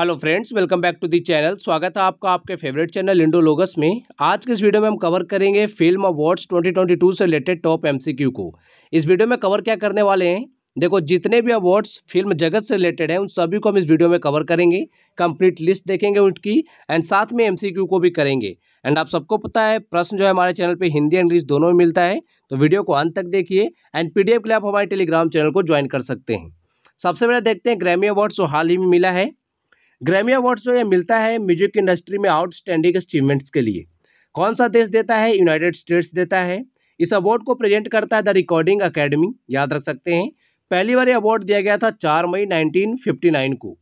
hello friends welcome back to the channel स्वागत है आपका आपके फेवरेट चैनल इंडो लोगस में आज के इस वीडियो में हम कवर करेंगे फिल्म अवार्ड्स 2022 से रिलेटेड टॉप एमसीक्यू को इस वीडियो में कवर क्या करने वाले हैं देखो जितने भी अवार्ड्स फिल्म जगत से रिलेटेड हैं उन सभी को हम इस वीडियो में कवर करेंगे कंप्लीट लिस्ट देखेंगे उनकी एंड साथ में एम को भी करेंगे एंड आप सबको पता है प्रश्न जो है हमारे चैनल पर हिंदी इंग्लिश दोनों में मिलता है तो वीडियो को अंत तक देखिए एंड पी के लिए आप हमारे टेलीग्राम चैनल को ज्वाइन कर सकते हैं सबसे पहले देखते हैं ग्रैमी अवार्ड्स जो हाल ही में मिला है ग्रैमी अवार्ड जो ये मिलता है म्यूजिक इंडस्ट्री में आउटस्टैंडिंग अचीवमेंट्स के लिए कौन सा देश देता है यूनाइटेड स्टेट्स देता है इस अवार्ड को प्रेजेंट करता है द रिकॉर्डिंग अकेडमी याद रख सकते हैं पहली बार ये अवार्ड दिया गया था चार मई नाइनटीन को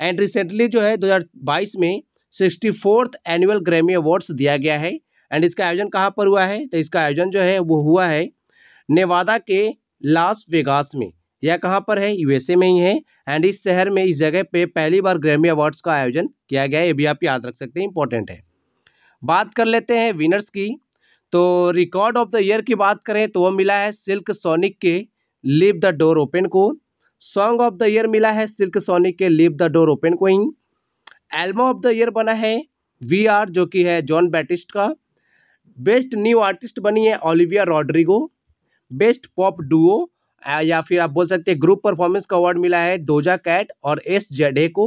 एंड रिसेंटली जो है दो में sixty fourth annual Grammy awards दिया गया है एंड इसका आयोजन कहाँ पर हुआ है तो इसका आयोजन जो है वो हुआ है नेवादा के लास वेगास में यह कहाँ पर है यूएसए में ही है एंड इस शहर में इस जगह पे पहली बार ग्रैमी अवार्ड्स का आयोजन किया गया है ये भी आप याद रख सकते हैं इंपॉर्टेंट है बात कर लेते हैं विनर्स की तो रिकॉर्ड ऑफ द ईयर की बात करें तो वह मिला है सिल्क सोनिक के लिव द डोर ओपन को सॉन्ग ऑफ द ईयर मिला है सिल्क सोनिक के लिव द डोर ओपन को ही एल्बम ऑफ द ईयर बना है वी आर जो कि है जॉन बैटिस्ट का बेस्ट न्यू आर्टिस्ट बनी है Olivia Rodrigo best pop duo या फिर आप बोल सकते हैं ग्रुप परफॉर्मेंस का अवार्ड मिला है डोजा कैट और एस जेडे को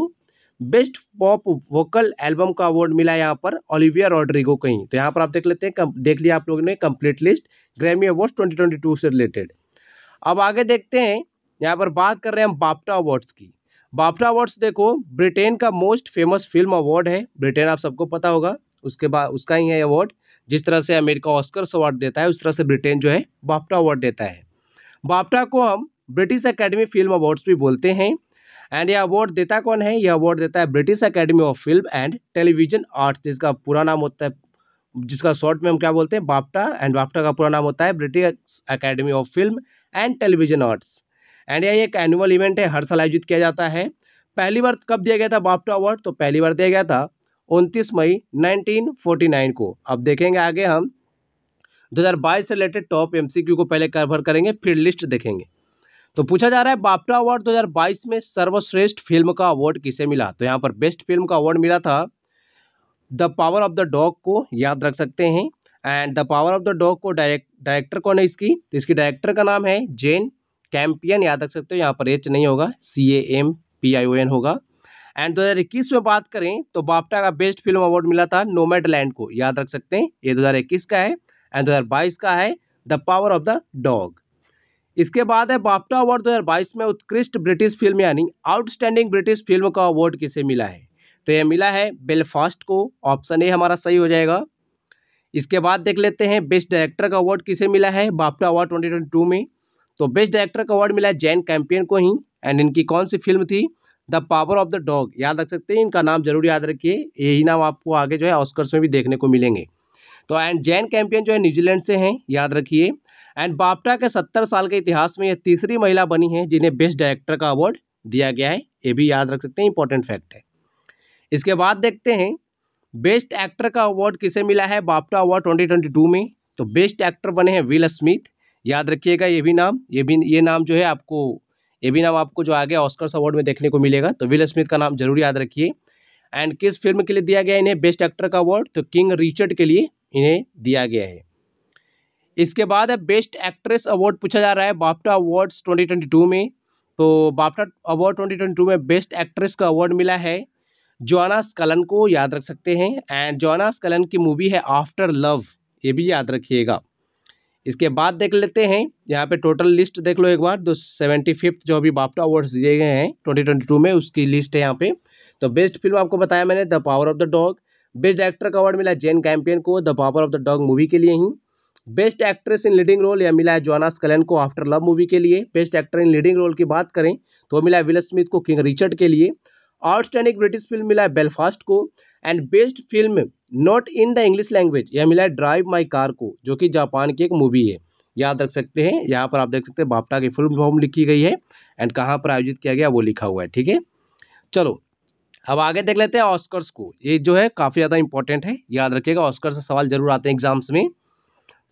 बेस्ट पॉप वोकल एल्बम का अवार्ड मिला है यहाँ पर ओलिविया रॉड्रिगो कहीं तो यहाँ पर आप देख लेते हैं देख लिया आप लोगों ने कंप्लीट लिस्ट ग्रैमी अवार्ड्स 2022 से रिलेटेड अब आगे देखते हैं यहाँ पर बात कर रहे हैं हम बापटा अवार्ड्स की बाप्टा अवार्ड्स देखो ब्रिटेन का मोस्ट फेमस फिल्म अवार्ड है ब्रिटेन आप सबको पता होगा उसके बाद उसका ही है अवार्ड जिस तरह से अमेरिका ऑस्कर्स अवार्ड देता है उस तरह से ब्रिटेन जो है बापटा अवार्ड देता है बापटा को हम ब्रिटिश एकेडमी फिल्म अवार्ड्स भी बोलते हैं एंड यह अवार्ड देता कौन है यह अवार्ड देता है British academy of film and television arts जिसका पूरा नाम होता है जिसका शॉर्ट में हम क्या बोलते हैं बापटा एंड बापटा का पूरा नाम होता है British academy of film and television arts and यह एक एनुअल इवेंट है हर साल आयोजित किया जाता है पहली बार कब दिया गया था बापटा अवार्ड तो पहली बार दिया गया था उनतीस मई 1949 को अब देखेंगे आगे हम 2022 से रिलेटेड टॉप एमसीक्यू को पहले कवर करेंगे फिर लिस्ट देखेंगे तो पूछा जा रहा है बापटा अवार्ड 2022 में सर्वश्रेष्ठ फिल्म का अवार्ड किसे मिला तो यहाँ पर बेस्ट फिल्म का अवार्ड मिला था the power of the dog को याद रख सकते हैं and the power of the dog को डायरेक्ट डायरेक्टर कौन है इसकी तो इसकी डायरेक्टर का नाम है जेन कैंपियन याद रख सकते हो यहाँ पर एच नहीं होगा C A M P I O N होगा एंड दो हज़ार इक्कीस में बात करें तो बापटा का बेस्ट फिल्म अवार्ड मिला था नोमेड लैंड को याद रख सकते हैं ये दो हज़ार इक्कीस का है एंड 2022 का है the power of the dog इसके बाद है बाफ्टा अवार्ड दो में उत्कृष्ट ब्रिटिश फिल्म यानी आउटस्टैंडिंग ब्रिटिश फिल्म का अवार्ड किसे मिला है तो यह मिला है बेलफास्ट को ऑप्शन ए हमारा सही हो जाएगा इसके बाद देख लेते हैं बेस्ट डायरेक्टर का अवार्ड किसे मिला है बाफ्टा अवार्ड ट्वेंटी में तो बेस्ट डायरेक्टर का अवार्ड मिला है जैन कैंपियन को ही एंड इनकी कौन सी फिल्म थी the power of the dog याद रख सकते हैं इनका नाम जरूर याद रखिए यही नाम आपको आगे जो है ऑस्कर्स में भी देखने को मिलेंगे तो एंड जैन कैंपियन जो है न्यूजीलैंड से हैं याद रखिए एंड बापटा के सत्तर साल के इतिहास में यह तीसरी महिला बनी है जिन्हें बेस्ट डायरेक्टर का अवार्ड दिया गया है ये भी याद रख सकते हैं इंपॉर्टेंट फैक्ट है इसके बाद देखते हैं बेस्ट एक्टर का अवार्ड किसे मिला है बापटा अवार्ड टू में तो बेस्ट एक्टर बने हैं विल स्मिथ याद रखिएगा ये भी नाम ये भी ये नाम जो है आपको ये भी नाम आपको जो आगे ऑस्कर्स अवार्ड में देखने को मिलेगा तो विल स्मिथ का नाम जरूर याद रखिए एंड किस फिल्म के लिए दिया गया इन्हें बेस्ट एक्टर का अवार्ड तो किंग रिचर्ड के लिए इन्हें दिया गया है इसके बाद है बेस्ट एक्ट्रेस अवार्ड पूछा जा रहा है बाफ्टा अवार्ड्स 2022 में तो बाफ्टा अवार्ड 2022 में बेस्ट एक्ट्रेस का अवार्ड मिला है जोना स्कलन को याद रख सकते हैं एंड जोना स्कलन की मूवी है आफ्टर लव ये भी याद रखिएगा इसके बाद देख लेते हैं यहाँ पे टोटल लिस्ट देख लो एक बार दो सेवेंटी फिफ्थ जो अभी बाप्टा अवार्ड्स दिए गए हैं ट्वेंटी ट्वेंटी टू में उसकी लिस्ट है यहाँ पे तो बेस्ट फिल्म आपको बताया मैंने the power of the dog best director का अवार्ड मिला जेन कैंपियन को the power of the dog movie के लिए ही best actress in leading role या मिला है जोना स्कलन को आफ्टर लव मूवी के लिए best actor in leading role की बात करें तो मिला है विल स्मिथ को किंग रिचर्ड के लिए आउटस्टैंडिंग ब्रिटिश फिल्म मिला है बेलफास्ट को and best film not in the English language यह मिला है ड्राइव माई कार को जो कि जापान की एक मूवी है याद रख सकते हैं यहाँ पर आप देख सकते हैं बापटा की फुल फॉर्म लिखी गई है एंड कहाँ पर आयोजित किया गया वो लिखा हुआ है ठीक है चलो अब आगे देख लेते हैं ऑस्कर्स को ये जो है काफ़ी ज़्यादा इंपॉर्टेंट है याद रखिएगा ऑस्कर से सवाल जरूर आते हैं एग्जाम्स में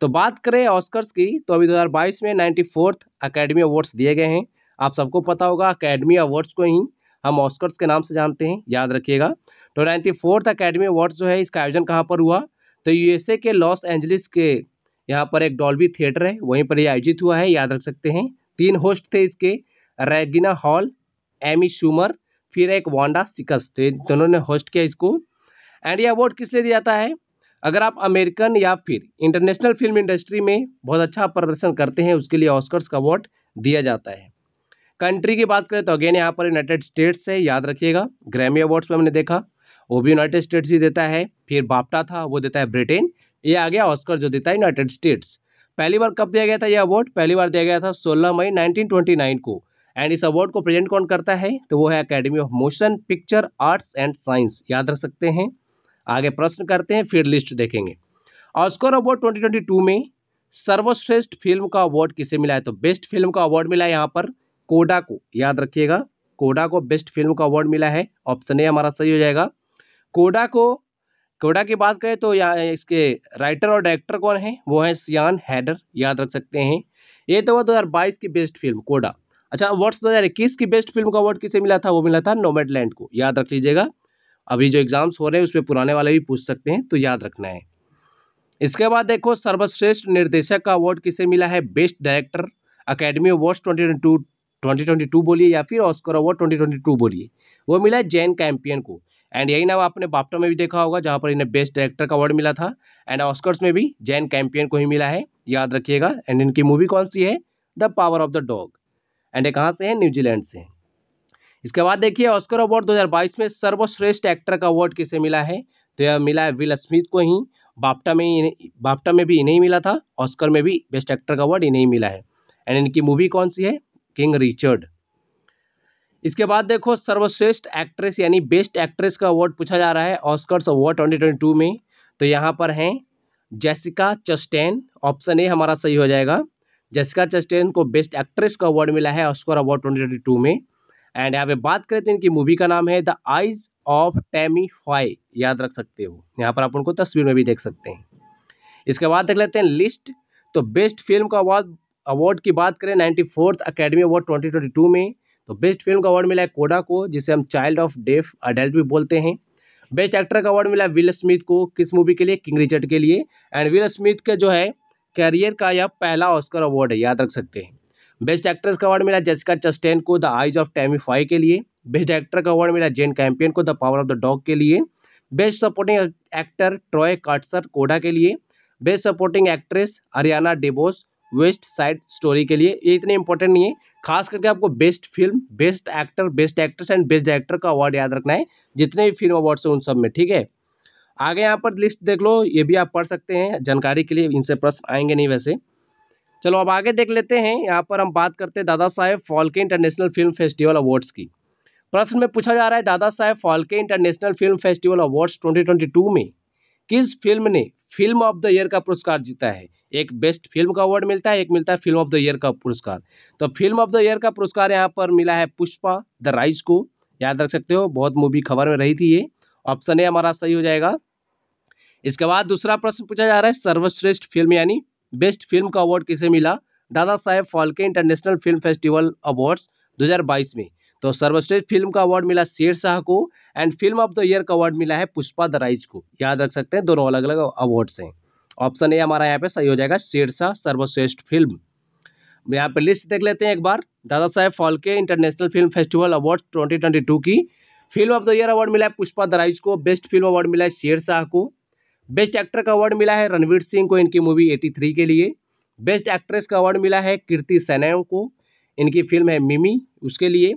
तो बात करें ऑस्कर्स की तो अभी 2022 में नाइन्टी फोर्थ अकेडमी अवार्ड्स दिए गए हैं आप सबको पता होगा अकेडमी अवार्ड्स को ही हम ऑस्कर्स के नाम से जानते हैं याद रखिएगा तो नाइन्टी फोर्थ अकेडमी अवार्ड्स जो है इसका आयोजन कहाँ पर हुआ तो यूएसए के लॉस एंजलिस के यहाँ पर एक डॉल्बी थिएटर है वहीं पर यह आयोजित हुआ है याद रख सकते हैं तीन होस्ट थे इसके रेगिना हॉल एमी शूमर फिर एक वांडा सिकस तो ये दोनों ने होस्ट किया इसको एंड ये अवार्ड किस लिए दिया जाता है अगर आप अमेरिकन या फिर इंटरनेशनल फिल्म इंडस्ट्री में बहुत अच्छा प्रदर्शन करते हैं उसके लिए ऑस्कर्स का अवार्ड दिया जाता है कंट्री की बात करें तो अगेन यहाँ पर यूनाइटेड स्टेट्स है याद रखिएगा ग्रैमी अवार्ड्स में हमने देखा वो भी यूनाइटेड स्टेट्स ही देता है फिर बापटा था वो देता है ब्रिटेन ये आ गया ऑस्कर जो देता है यूनाइटेड स्टेट्स पहली बार कब दिया गया था यह अवार्ड पहली बार दिया गया था सोलह मई नाइनटीन को एंड इस अवार्ड को प्रेजेंट कौन करता है तो वो है academy of motion picture arts and science याद रख सकते हैं आगे प्रश्न करते हैं फिर लिस्ट देखेंगे ऑस्कर अवार्ड 2022 में सर्वश्रेष्ठ फिल्म का अवार्ड किसे मिला है तो बेस्ट फिल्म का अवार्ड मिला है यहाँ पर कोडा को याद रखिएगा कोडा को बेस्ट फिल्म का अवार्ड मिला है ऑप्शन ए हमारा सही हो जाएगा कोडा को कोडा की बात करें तो यहाँ इसके राइटर और डायरेक्टर कौन है वो है सियान हैडर याद रख सकते हैं ये तो वह दो की बेस्ट फिल्म कोडा अच्छा अवार्ड्स दो हज़ार इक्कीस की बेस्ट फिल्म का अवार्ड किसे मिला था वो मिला था लैंड को याद रख लीजिएगा अभी जो एग्जाम्स हो रहे हैं उसमें पुराने वाले भी पूछ सकते हैं तो याद रखना है इसके बाद देखो सर्वश्रेष्ठ निर्देशक का अवार्ड किसे मिला है best director academy awards twenty two twenty twenty two बोलिए या फिर Oscar award twenty twenty two बोलिए वो मिला है जैन कैंपियन को एंड यही नाम आपने बापटा में भी देखा होगा जहाँ पर इन्हें बेस्ट डायरेक्टर का अवार्ड मिला था एंड ऑस्कर्स में भी जैन कैंपियन को ही मिला है याद रखिएगा एंड इनकी मूवी कौन सी है the power of the dog and ये कहाँ से हैं न्यूजीलैंड से इसके बाद देखिए ऑस्कर अवार्ड 2022 में सर्वश्रेष्ठ एक्टर का अवार्ड किसे मिला है तो यह मिला है विल स्मिथ को ही बाप्टा में बाप्टा में भी इन्हें मिला था ऑस्कर में भी बेस्ट एक्टर का अवार्ड इन्हें मिला है एंड इनकी मूवी कौन सी है किंग रिचर्ड इसके बाद देखो सर्वश्रेष्ठ एक्ट्रेस यानी बेस्ट एक्ट्रेस का अवार्ड पूछा जा रहा है Oscars award twenty twenty two में तो यहाँ पर हैं जेसिका चस्टेन ऑप्शन ए हमारा सही हो जाएगा जेसिका चस्टेन को बेस्ट एक्ट्रेस का अवार्ड मिला है ऑस्कर अवार्ड ट्वेंटी में एंड यहाँ पे बात करें तो इनकी मूवी का नाम है the eyes of Tammy Faye याद रख सकते हो यहाँ पर आप उनको तस्वीर में भी देख सकते हैं इसके बाद देख लेते हैं लिस्ट तो बेस्ट फिल्म का अवार्ड अवार्ड की बात करें ninety fourth academy award twenty twenty two में तो बेस्ट फिल्म का अवार्ड मिला है कोडा को जिसे हम चाइल्ड ऑफ डेफ अडल्ट भी बोलते हैं बेस्ट एक्टर का अवार्ड मिला है विल स्मिथ को किस मूवी के लिए किंग रिचर्ड के लिए एंड विल स्मिथ के जो है करियर का यह पहला ऑस्कर अवार्ड है याद रख सकते हैं बेस्ट एक्ट्रेस का अवार्ड मिला जेसिका चस्टेन को the eyes of Tammy Faye के लिए बेस्ट एक्टर का अवार्ड मिला जेन कैंपियन को the power of the dog के लिए best supporting actor Troy Kotsur CODA के लिए best supporting actress Ariana DeBose West Side Story के लिए ये इतने इंपॉर्टेंट नहीं है खास करके आपको best film best actor best actress and best director का अवार्ड याद रखना है जितने भी फिल्म अवार्ड्स हैं उन सब में ठीक है आगे यहाँ पर लिस्ट देख लो ये भी आप पढ़ सकते हैं जानकारी के लिए इनसे प्रश्न आएंगे नहीं वैसे चलो अब आगे देख लेते हैं यहाँ पर हम बात करते हैं Dada Saheb Phalke international film festival awards की प्रश्न में पूछा जा रहा है Dada Saheb Phalke international film festival awards 2022 में किस फिल्म ने फिल्म ऑफ द ईयर का पुरस्कार जीता है एक बेस्ट फिल्म का अवार्ड मिलता है एक मिलता है फिल्म ऑफ द ईयर का पुरस्कार तो फिल्म ऑफ द ईयर का पुरस्कार यहाँ पर मिला है पुष्पा द राइज को याद रख सकते हो बहुत मूवी खबर में रही थी ये ऑप्शन ए हमारा सही हो जाएगा इसके बाद दूसरा प्रश्न पूछा जा रहा है सर्वश्रेष्ठ फिल्म यानी बेस्ट फिल्म का अवार्ड किसे मिला Dada Saheb Phalke international film festival awards 2022 में तो सर्वश्रेष्ठ फिल्म का अवार्ड मिला शेर शाह को and film of the year का अवार्ड मिला है पुष्पा दराइज को याद रख सकते हैं दोनों अलग अलग अवार्ड्स हैं ऑप्शन ए हमारा यहाँ पे सही हो जाएगा शेर शाह सर्वश्रेष्ठ फिल्म यहाँ पे लिस्ट देख लेते हैं एक बार Dada Saheb Phalke international film festival award twenty की film of the year award मिला है पुष्पा दराइज को बेस्ट फिल्म अवार्ड मिला है शेर शाह को बेस्ट एक्टर का अवार्ड मिला है रणवीर सिंह को इनकी मूवी थ्री के लिए बेस्ट एक्ट्रेस का अवार्ड मिला है कीर्ति सैनैव को इनकी फिल्म है मिमी उसके लिए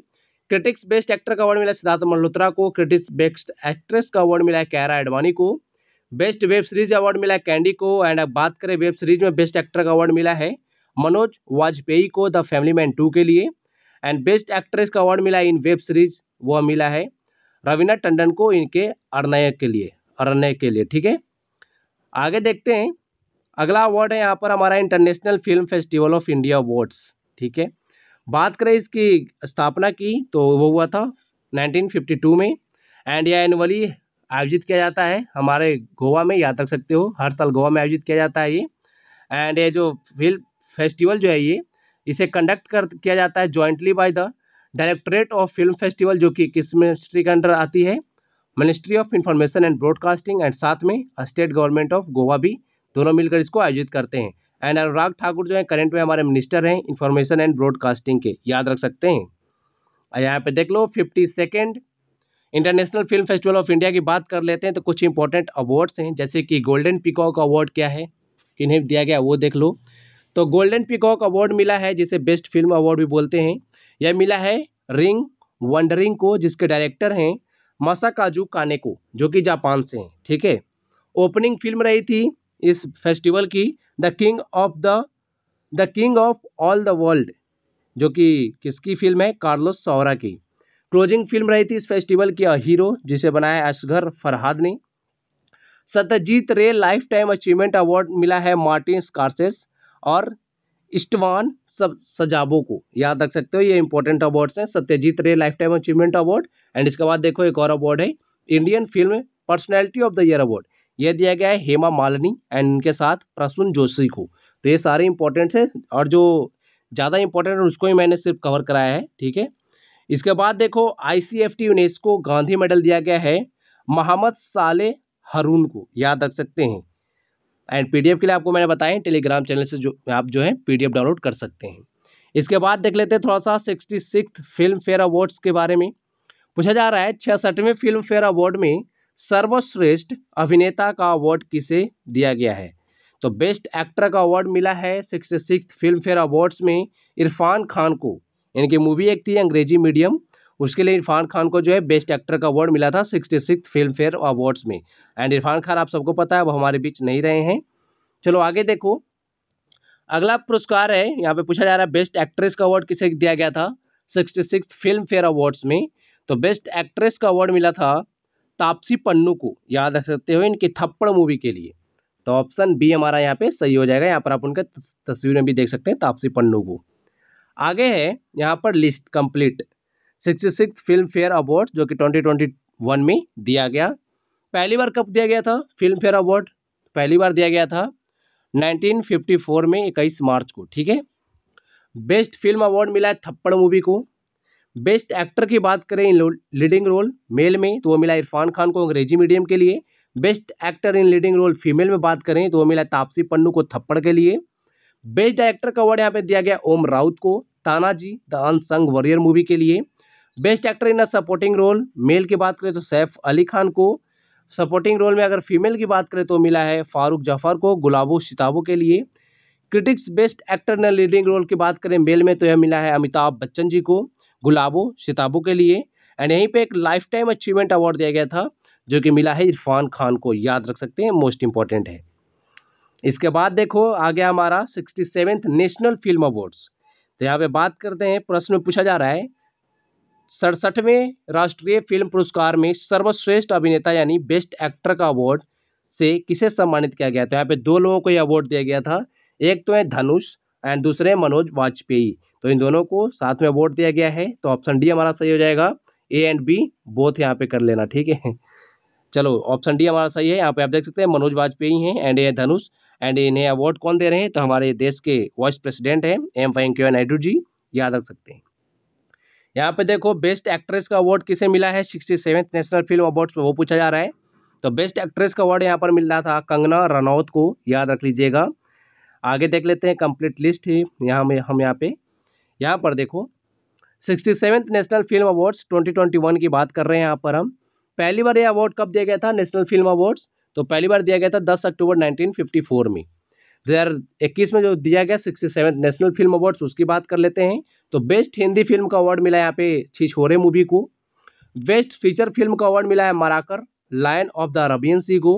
क्रिटिक्स बेस्ट एक्टर का अवार्ड मिला है सिद्धार्थ मल्होत्रा को क्रिटिक्स बेस्ट एक्ट्रेस का अवार्ड मिला है कैरा एडवानी को बेस्ट वेब सीरीज अवार्ड मिला है कैंडी को एंड अब बात करें वेब सीरीज में बेस्ट एक्टर का अवार्ड मिला है मनोज वाजपेयी को द फैमिली मैन टू के लिए एंड बेस्ट एक्ट्रेस का अवार्ड मिला है इन वेब सीरीज वह मिला है रवीना टंडन को इनके अरनय के लिए अरनय के लिए ठीक है आगे देखते हैं अगला अवार्ड है यहाँ पर हमारा international film festival of India awards ठीक है बात करें इसकी स्थापना की तो वो हुआ था 1952 में एंड यह एनुअली आयोजित किया जाता है हमारे गोवा में याद रख सकते हो हर साल गोवा में आयोजित किया जाता है ये एंड ये जो फिल्म फेस्टिवल जो है ये इसे कंडक्ट कर किया जाता है jointly by the directorate of film festival जो कि किस मिनिस्ट्री के अंडर आती है ministry of information and broadcasting and साथ में स्टेट गवर्नमेंट ऑफ गोवा भी दोनों मिलकर इसको आयोजित करते हैं एंड अनुराग ठाकुर जो है करंट में हमारे मिनिस्टर हैं इन्फॉर्मेशन एंड ब्रॉडकास्टिंग के याद रख सकते हैं यहाँ पे देख लो fifty second international film festival of India की बात कर लेते हैं तो कुछ इंपॉर्टेंट अवार्ड्स हैं जैसे कि गोल्डन पिकॉक अवार्ड क्या है किन्हें दिया गया वो देख लो तो गोल्डन पिकॉक अवार्ड मिला है जिसे बेस्ट फिल्म अवार्ड भी बोलते हैं यह मिला है रिंग वंडरिंग को जिसके डायरेक्टर हैं मसाकाजू कानेको जो कि जापान से हैं ठीक है ओपनिंग फिल्म रही थी इस फेस्टिवल की the king of the the king of all the world जो कि किसकी फिल्म है कार्लोस सौरा की क्लोजिंग फिल्म रही थी इस फेस्टिवल की हीरो जिसे बनाया असगर फरहाद ने Satyajit Ray life time achievement award मिला है मार्टिन स्कॉर्सेस और इस्टवान सब सजाबों को याद रख सकते हो ये इंपॉर्टेंट अवार्ड्स हैं Satyajit Ray life time achievement award and इसके बाद देखो एक और अवार्ड है Indian film personality of the year award यह दिया गया है हेमा मालिनी एंड इनके साथ प्रसून जोशी को तो ये सारे इंपॉर्टेंट है और जो ज़्यादा इंपॉर्टेंट है उसको ही मैंने सिर्फ कवर कराया है ठीक है इसके बाद देखो आईसीएफटी यूनेस्को गांधी मेडल दिया गया है मोहम्मद साले हरून को याद रख सकते हैं एंड पीडीएफ के लिए आपको मैंने बताया टेलीग्राम चैनल से जो आप जो है पीडीएफ डाउनलोड कर सकते हैं इसके बाद देख लेते हैं थोड़ा सा sixty six Filmfare awards के बारे में पूछा जा रहा है छियासठवें फिल्म फेयर अवार्ड में सर्वश्रेष्ठ अभिनेता का अवार्ड किसे दिया गया है तो बेस्ट एक्टर का अवार्ड मिला है sixty six Filmfare awards में इरफान खान को इनकी मूवी एक थी अंग्रेजी मीडियम उसके लिए इरफान खान को जो है बेस्ट एक्टर का अवार्ड मिला था sixty six Filmfare awards में एंड इरफान खान आप सबको पता है वो हमारे बीच नहीं रहे हैं चलो आगे देखो अगला पुरस्कार है यहाँ पे पूछा जा रहा है बेस्ट एक्ट्रेस का अवार्ड किसे दिया गया था sixty six Filmfare awards में तो बेस्ट एक्ट्रेस का अवार्ड मिला था तापसी पन्नू को याद रख सकते हो इनकी थप्पड़ मूवी के लिए तो ऑप्शन बी हमारा यहाँ पे सही हो जाएगा यहाँ पर आप उनके तस्वीर में भी देख सकते हैं तापसी पन्नू को आगे है यहाँ पर list complete sixty six Filmfare award जो कि ट्वेंटी ट्वेंटी वन में दिया गया पहली बार कब दिया गया था फिल्म फेयर अवार्ड पहली बार दिया गया था 1954 में इक्कीस मार्च को ठीक है बेस्ट फिल्म अवार्ड मिला है थप्पड़ मूवी को बेस्ट एक्टर की बात करें इन लीडिंग रोल मेल में तो वो मिला इरफान खान को अंग्रेजी मीडियम के लिए best actor in leading role female में बात करें तो वो मिला तापसी पन्नू को थप्पड़ के लिए बेस्ट डायरेक्टर का अवार्ड यहाँ पे दिया गया ओम राउत को Tanhaji the unsung warrior movie के लिए best actor in a supporting role male की बात करें तो सैफ अली खान को सपोर्टिंग रोल में अगर फीमेल की बात करें तो मिला है फारूक जफर को गुलाबो शिताबो के लिए क्रिटिक्स बेस्ट एक्टर ने लीडिंग रोल की बात करें मेल में तो यह मिला है अमिताभ बच्चन जी को गुलाबो शिताबो के लिए एंड यहीं पर एक लाइफ टाइम अचीवमेंट अवार्ड दिया गया था जो कि मिला है इरफान खान को याद रख सकते हैं मोस्ट इंपॉर्टेंट है इसके बाद देखो आ गया हमारा sixty seventh national film awards तो यहाँ पे बात करते हैं प्रश्न पूछा जा रहा है सड़सठवें राष्ट्रीय फिल्म पुरस्कार में सर्वश्रेष्ठ अभिनेता यानी बेस्ट एक्टर का अवार्ड से किसे सम्मानित किया गया तो यहाँ पे दो लोगों को यह अवार्ड दिया गया था एक तो है धनुष एंड दूसरे मनोज वाजपेयी तो इन दोनों को साथ में अवार्ड दिया गया है तो ऑप्शन डी हमारा सही हो जाएगा ए एंड बी बोथ यहाँ पे कर लेना ठीक है चलो ऑप्शन डी हमारा सही है यहाँ पे आप देख सकते हैं मनोज वाजपेयी हैं एंड ए धनुष एंड इन्हें अवार्ड कौन दे रहे हैं तो हमारे देश के वाइस प्रेसिडेंट हैं एम वेंकैया नायडू जी याद रख सकते हैं यहाँ पे देखो बेस्ट एक्ट्रेस का अवार्ड किसे मिला है sixty seventh national film awards में वो पूछा जा रहा है तो बेस्ट एक्ट्रेस का अवार्ड यहाँ पर मिल रहा था कंगना रनौत को याद रख लीजिएगा आगे देख लेते हैं कंप्लीट लिस्ट ही यहाँ में हम यहाँ पे यहाँ पर देखो sixty seventh national film awards twenty twenty one की बात कर रहे हैं यहाँ पर हम पहली बार ये अवार्ड कब दिया गया था नेशनल फिल्म अवार्ड्स तो पहली बार दिया गया था दस अक्टूबर नाइनटीन फिफ्टी फोर में 2021 में जो दिया गया सिक्सटी नेशनल फिल्म अवार्ड्स उसकी बात कर लेते हैं तो बेस्ट हिंदी फिल्म का अवार्ड मिला यहाँ पे छिछोरे मूवी को बेस्ट फीचर फिल्म का अवार्ड मिला है Marakkar lion of the Arabian sea को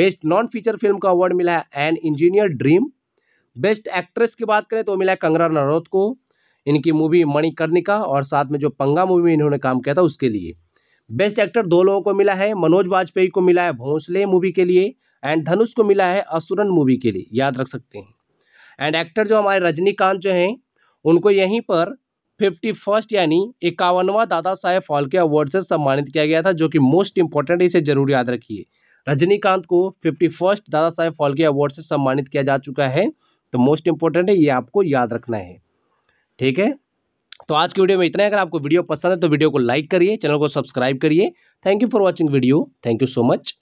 बेस्ट नॉन फीचर फिल्म का अवार्ड मिला है an engineer dream best actress की बात करें तो मिला है कंगना नरोत को इनकी मूवी मणिकर्णिका और साथ में जो पंगा मूवी में इन्होंने काम किया था उसके लिए बेस्ट एक्टर दो लोगों को मिला है मनोज वाजपेयी को मिला है भोंसले मूवी के लिए एंड धनुष को मिला है असुरन मूवी के लिए याद रख सकते हैं एंड एक्टर जो हमारे रजनीकांत जो हैं उनको यहीं पर फिफ्टी फर्स्ट यानी इक्यावनवा दादा साहेब फाल्के अवार्ड से सम्मानित किया गया था जो कि मोस्ट इंपॉर्टेंट इसे जरूर याद रखिए रजनीकांत को फिफ्टी फर्स्ट दादा साहेब फाल्के अवार्ड से सम्मानित किया जा चुका है तो मोस्ट इंपॉर्टेंट है ये आपको याद रखना है ठीक है तो आज की वीडियो में इतना है अगर आपको वीडियो पसंद है तो वीडियो को लाइक करिए चैनल को सब्सक्राइब करिए thank you for watching video thank you so much